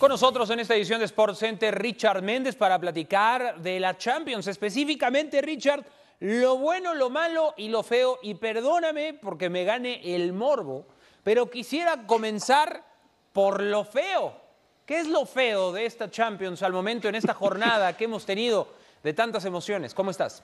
Con nosotros en esta edición de Sports Center, Richard Méndez, para platicar de la Champions. Específicamente, Richard, lo bueno, lo malo y lo feo. Y perdóname porque me gane el morbo, pero quisiera comenzar por lo feo. ¿Qué es lo feo de esta Champions al momento, en esta jornada que hemos tenido de tantas emociones? ¿Cómo estás?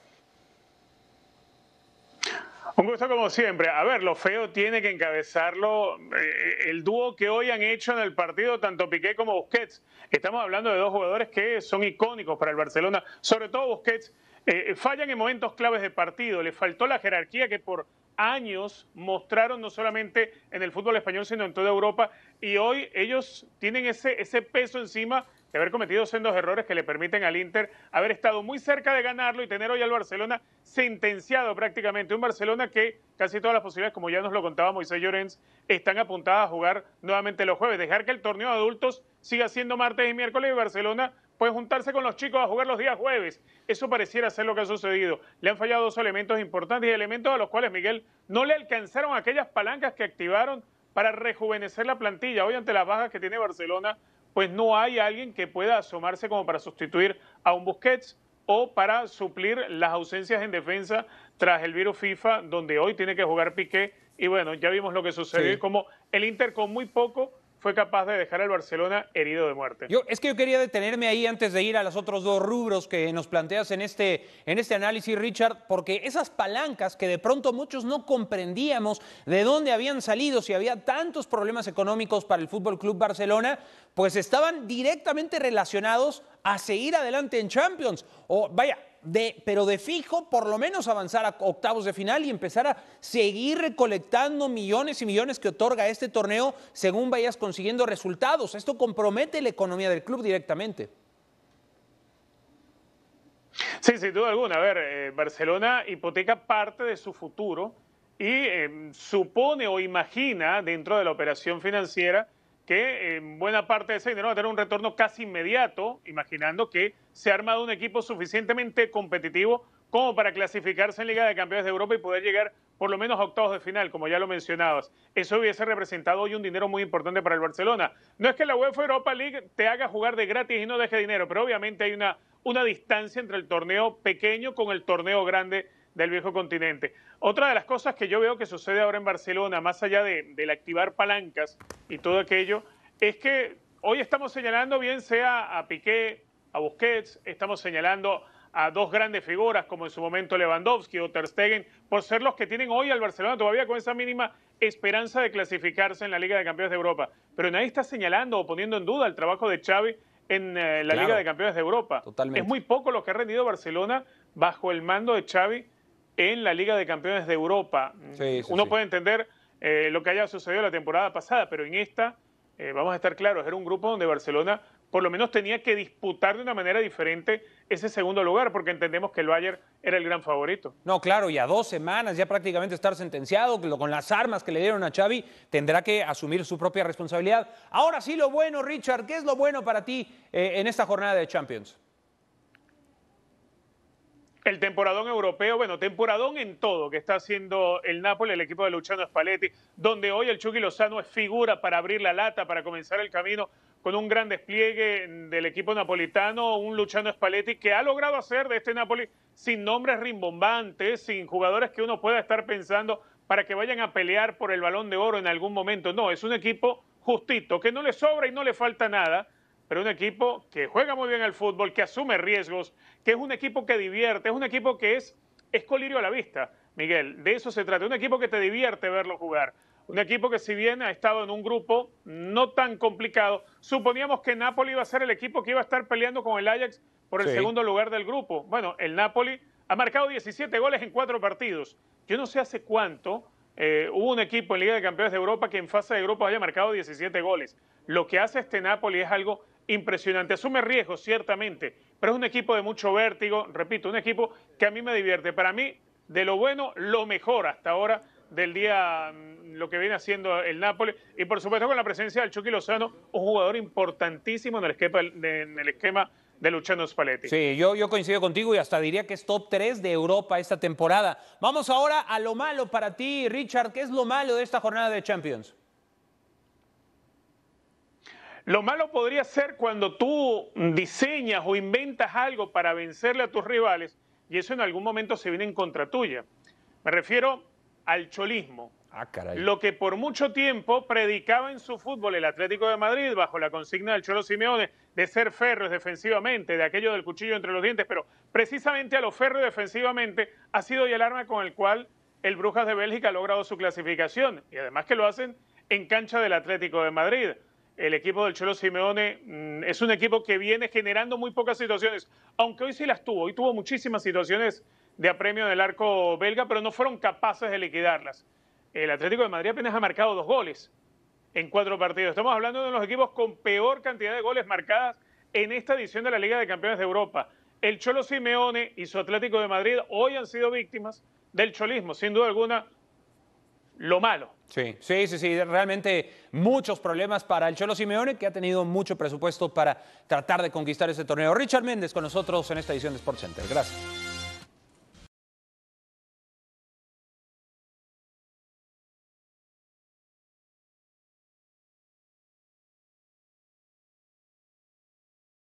Un gusto como siempre. A ver, lo feo tiene que encabezarlo eh, el dúo que hoy han hecho en el partido tanto Piqué como Busquets. Estamos hablando de dos jugadores que son icónicos para el Barcelona, sobre todo Busquets. Eh, fallan en momentos claves de partido, le faltó la jerarquía que por años mostraron no solamente en el fútbol español, sino en toda Europa, y hoy ellos tienen ese, ese peso encima de haber cometido sendos errores que le permiten al Inter haber estado muy cerca de ganarlo y tener hoy al Barcelona sentenciado prácticamente. Un Barcelona que casi todas las posibilidades, como ya nos lo contaba Moisés Llorens, están apuntadas a jugar nuevamente los jueves. Dejar que el torneo de adultos siga siendo martes y miércoles y Barcelona puede juntarse con los chicos a jugar los días jueves. Eso pareciera ser lo que ha sucedido. Le han fallado dos elementos importantes y elementos a los cuales, Miguel, no le alcanzaron aquellas palancas que activaron para rejuvenecer la plantilla. Hoy ante las bajas que tiene Barcelona, pues no hay alguien que pueda asomarse como para sustituir a un Busquets o para suplir las ausencias en defensa tras el virus FIFA, donde hoy tiene que jugar Piqué. Y bueno, ya vimos lo que sucedió como el Inter con muy poco fue capaz de dejar al Barcelona herido de muerte. Yo, es que yo quería detenerme ahí antes de ir a los otros dos rubros que nos planteas en este, en este análisis, Richard, porque esas palancas que de pronto muchos no comprendíamos de dónde habían salido, si había tantos problemas económicos para el Fútbol Club Barcelona, pues estaban directamente relacionados a seguir adelante en Champions. O vaya, pero de fijo, por lo menos avanzar a octavos de final y empezar a seguir recolectando millones y millones que otorga este torneo según vayas consiguiendo resultados. Esto compromete la economía del club directamente. Sí, sin duda alguna. A ver, eh, Barcelona hipoteca parte de su futuro y em, supone o imagina dentro de la operación financiera que en buena parte de ese dinero va a tener un retorno casi inmediato, imaginando que se ha armado un equipo suficientemente competitivo como para clasificarse en Liga de Campeones de Europa y poder llegar por lo menos a octavos de final, como ya lo mencionabas. Eso hubiese representado hoy un dinero muy importante para el Barcelona. No es que la UEFA Europa League te haga jugar de gratis y no deje dinero, pero obviamente hay una, una distancia entre el torneo pequeño con el torneo grande del viejo continente. Otra de las cosas que yo veo que sucede ahora en Barcelona, más allá de, del activar palancas y todo aquello, es que hoy estamos señalando bien sea a Piqué, a Busquets, estamos señalando a dos grandes figuras como en su momento Lewandowski o Ter Stegen, por ser los que tienen hoy al Barcelona todavía con esa mínima esperanza de clasificarse en la Liga de Campeones de Europa. Pero nadie está señalando o poniendo en duda el trabajo de Xavi en eh, la Liga de Campeones de Europa. Es muy poco lo que ha rendido Barcelona bajo el mando de Xavi en la Liga de Campeones de Europa. Uno puede entender eh, lo que haya sucedido la temporada pasada, pero en esta, eh, vamos a estar claros, era un grupo donde Barcelona por lo menos tenía que disputar de una manera diferente ese segundo lugar, porque entendemos que el Bayern era el gran favorito. No, claro, y a dos semanas ya prácticamente estar sentenciado, con las armas que le dieron a Xavi, tendrá que asumir su propia responsabilidad. Ahora sí, lo bueno, Richard, ¿qué es lo bueno para ti eh, en esta jornada de Champions? El temporadón europeo, bueno, temporadón en todo que está haciendo el Napoli, el equipo de Luciano Spalletti, donde hoy el Chucky Lozano es figura para abrir la lata, para comenzar el camino con un gran despliegue del equipo napolitano, un Luciano Spalletti que ha logrado hacer de este Napoli sin nombres rimbombantes, sin jugadores que uno pueda estar pensando para que vayan a pelear por el balón de oro en algún momento. No, es un equipo justito, que no le sobra y no le falta nada, pero un equipo que juega muy bien el fútbol, que asume riesgos, que es un equipo que divierte, es un equipo que es, es colirio a la vista, Miguel. De eso se trata, un equipo que te divierte verlo jugar. Un equipo que si bien ha estado en un grupo no tan complicado, suponíamos que Napoli iba a ser el equipo que iba a estar peleando con el Ajax por el segundo lugar del grupo. Bueno, el Napoli ha marcado 17 goles en cuatro partidos. Yo no sé hace cuánto eh, hubo un equipo en Liga de Campeones de Europa que en fase de grupo haya marcado 17 goles. Lo que hace este Napoli es algo impresionante. Asume riesgos, ciertamente, pero es un equipo de mucho vértigo, repito, un equipo que a mí me divierte. Para mí, de lo bueno, lo mejor hasta ahora del día, mm, lo que viene haciendo el Nápoles. Y por supuesto con la presencia del Chucky Lozano, un jugador importantísimo en el esquema, en el esquema de Luciano Spalletti. Sí, yo, yo coincido contigo y hasta diría que es top 3 de Europa esta temporada. Vamos ahora a lo malo para ti, Richard. ¿Qué es lo malo de esta jornada de Champions? Lo malo podría ser cuando tú diseñas o inventas algo para vencerle a tus rivales y eso en algún momento se viene en contra tuya. Me refiero al cholismo. Ah, lo que por mucho tiempo predicaba en su fútbol el Atlético de Madrid bajo la consigna del Cholo Simeone de ser férreos defensivamente, de aquello del cuchillo entre los dientes, pero precisamente a lo férreo defensivamente ha sido ya el arma con el cual el Brujas de Bélgica ha logrado su clasificación y además que lo hacen en cancha del Atlético de Madrid el equipo del Cholo Simeone mm, es un equipo que viene generando muy pocas situaciones, aunque hoy sí las tuvo, hoy tuvo muchísimas situaciones de apremio en el arco belga, pero no fueron capaces de liquidarlas. El Atlético de Madrid apenas ha marcado dos goles en cuatro partidos. Estamos hablando de uno de los equipos con peor cantidad de goles marcadas en esta edición de la Liga de Campeones de Europa. El Cholo Simeone y su Atlético de Madrid hoy han sido víctimas del cholismo, sin duda alguna, lo malo. Sí, sí, sí, sí, realmente muchos problemas para el Cholo Simeone, que ha tenido mucho presupuesto para tratar de conquistar este torneo. Richard Méndez con nosotros en esta edición de Sports Center. Gracias.